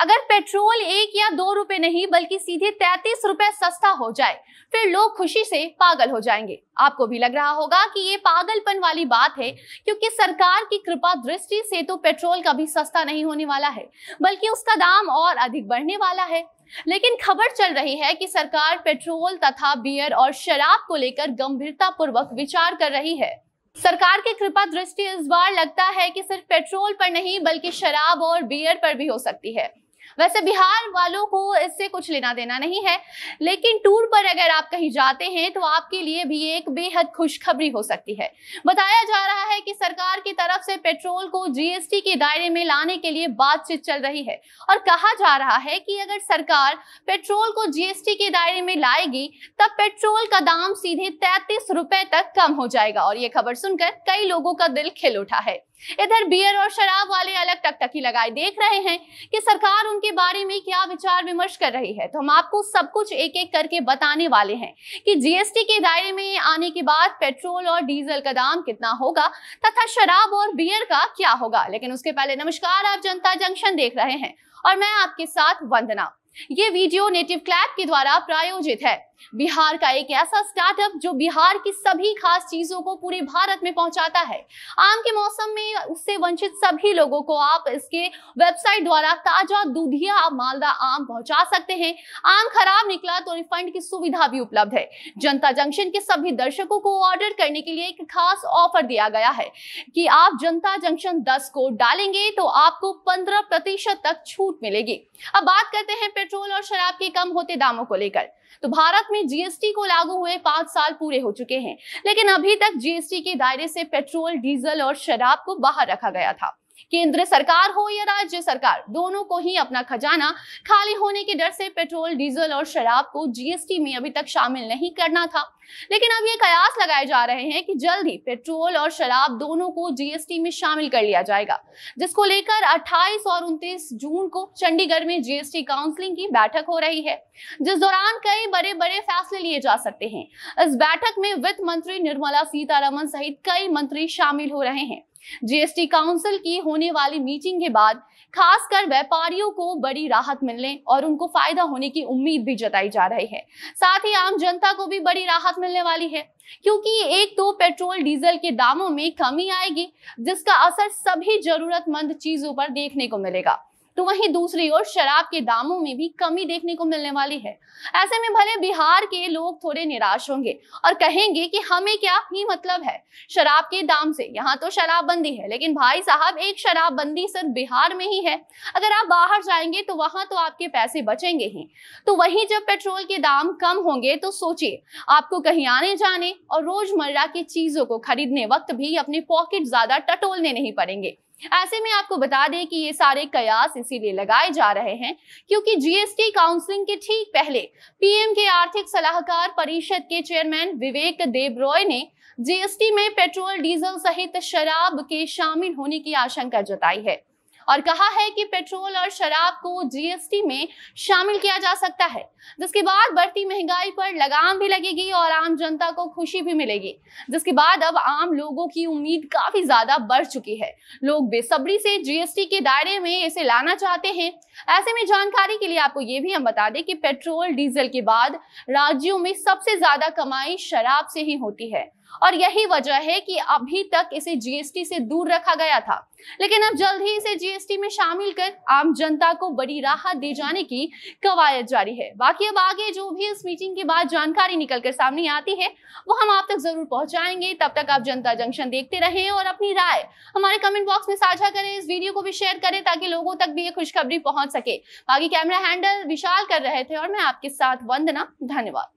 अगर पेट्रोल एक या दो रुपए नहीं बल्कि सीधे तैतीस रुपए सस्ता हो जाए फिर लोग खुशी से पागल हो जाएंगे आपको भी लग रहा होगा कि ये पागलपन वाली बात है क्योंकि सरकार की कृपा दृष्टि से तो पेट्रोल का भी सस्ता नहीं होने वाला है बल्कि उसका दाम और अधिक बढ़ने वाला है लेकिन खबर चल रही है कि सरकार पेट्रोल तथा बियर और शराब को लेकर गंभीरता पूर्वक विचार कर रही है सरकार की कृपा दृष्टि इस बार लगता है कि सिर्फ पेट्रोल पर नहीं बल्कि शराब और बियर पर भी हो सकती है वैसे बिहार वालों को इससे कुछ लेना देना नहीं है लेकिन टूर पर अगर आप कहीं जाते हैं तो आपके लिए भी एक बेहद खुशखबरी हो सकती है बताया जा रहा है कि सरकार की तरफ से पेट्रोल को जीएसटी के दायरे में लाने के लिए बातचीत चल रही है और कहा जा रहा है कि अगर सरकार पेट्रोल को जीएसटी के दायरे में लाएगी तब पेट्रोल का दाम सीधे तैतीस रुपए तक कम हो जाएगा और ये खबर सुनकर कई लोगों का दिल खिल उठा है इधर बियर और शराब वाले अलग टकटकी लगाए देख रहे हैं कि सरकार उनके बारे में क्या विचार विमर्श कर रही है तो हम आपको सब कुछ एक एक करके बताने वाले हैं कि जीएसटी के दायरे में आने के बाद पेट्रोल और डीजल का दाम कितना होगा तथा शराब और बियर का क्या होगा लेकिन उसके पहले नमस्कार आप जनता जंक्शन देख रहे हैं और मैं आपके साथ वंदना ये वीडियो नेटिव क्लैब के द्वारा प्रायोजित है बिहार का एक ऐसा स्टार्टअप जो बिहार की सभी खास चीजों को पूरे भारत में पहुंचाता है आम के मौसम में उससे वंचित सभी लोगों को आप इसके वेबसाइट द्वारा ताजा दूधिया मालदा आम पहुंचा सकते हैं आम खराब निकला तो रिफंड की सुविधा भी उपलब्ध है जनता जंक्शन के सभी दर्शकों को ऑर्डर करने के लिए एक खास ऑफर दिया गया है कि आप जनता जंक्शन दस को डालेंगे तो आपको पंद्रह तक छूट मिलेगी अब बात करते हैं पेट्रोल और शराब के कम होते दामों को लेकर तो भारत भारत में जीएसटी को लागू हुए पांच साल पूरे हो चुके हैं लेकिन अभी तक जीएसटी के दायरे से पेट्रोल डीजल और शराब को बाहर रखा गया था केंद्र सरकार हो या राज्य सरकार दोनों को ही अपना खजाना खाली होने के डर से पेट्रोल डीजल और शराब को जीएसटी में अभी तक शामिल नहीं करना था लेकिन अब ये कयास लगाए जा रहे हैं कि जल्द ही पेट्रोल और शराब दोनों को जीएसटी में शामिल कर लिया जाएगा जिसको लेकर 28 और 29 जून को चंडीगढ़ में जीएसटी काउंसिलिंग की बैठक हो रही है जिस दौरान कई बड़े बड़े फैसले लिए जा सकते हैं इस बैठक में वित्त मंत्री निर्मला सीतारमन सहित कई मंत्री शामिल हो रहे हैं जीएसटी काउंसिल की होने वाली मीटिंग के बाद खासकर व्यापारियों को बड़ी राहत मिलने और उनको फायदा होने की उम्मीद भी जताई जा रही है साथ ही आम जनता को भी बड़ी राहत मिलने वाली है क्योंकि एक तो पेट्रोल डीजल के दामों में कमी आएगी जिसका असर सभी जरूरतमंद चीजों पर देखने को मिलेगा तो वहीं दूसरी ओर शराब के दामों में भी कमी देखने को मिलने वाली है ऐसे में भले बिहार के लोग थोड़े निराश होंगे और कहेंगे कि हमें क्या ही मतलब है शराब के दाम से यहाँ तो शराबबंदी है लेकिन भाई साहब एक शराबबंदी सिर्फ बिहार में ही है अगर आप बाहर जाएंगे तो वहां तो आपके पैसे बचेंगे ही तो वहीं जब पेट्रोल के दाम कम होंगे तो सोचिए आपको कहीं आने जाने और रोजमर्रा की चीजों को खरीदने वक्त भी अपने पॉकेट ज्यादा टटोलने नहीं पड़ेंगे ऐसे में आपको बता दें कि ये सारे कयास इसीलिए लगाए जा रहे हैं क्योंकि जीएसटी काउंसिलिंग के ठीक पहले पीएम के आर्थिक सलाहकार परिषद के चेयरमैन विवेक देबरॉय ने जीएसटी में पेट्रोल डीजल सहित शराब के शामिल होने की आशंका जताई है और कहा है कि पेट्रोल और शराब को जीएसटी में शामिल किया जा सकता है जिसके बाद बढ़ती महंगाई पर लगाम भी लगेगी और आम जनता को खुशी भी मिलेगी जिसके बाद अब आम लोगों की उम्मीद काफी ज्यादा बढ़ चुकी है लोग बेसब्री से जीएसटी के दायरे में इसे लाना चाहते हैं ऐसे में जानकारी के लिए आपको ये भी हम बता दें कि पेट्रोल डीजल के बाद राज्यों में सबसे ज्यादा कमाई शराब से ही होती है और यही वजह है कि अभी तक इसे जीएसटी से दूर रखा गया था लेकिन अब जल्द ही इसे जीएसटी में शामिल कर आम जनता को बड़ी राहत दे जाने की कवायद जारी है बाकी अब आगे जो भी इस मीटिंग के बाद जानकारी निकल कर सामने आती है वो हम आप तक जरूर पहुंचाएंगे तब तक आप जनता जंक्शन देखते रहें और अपनी राय हमारे कमेंट बॉक्स में साझा करें इस वीडियो को भी शेयर करें ताकि लोगों तक भी ये खुशखबरी पहुंच सके बाकी कैमरा हैंडल विशाल कर रहे थे और मैं आपके साथ वंदना धन्यवाद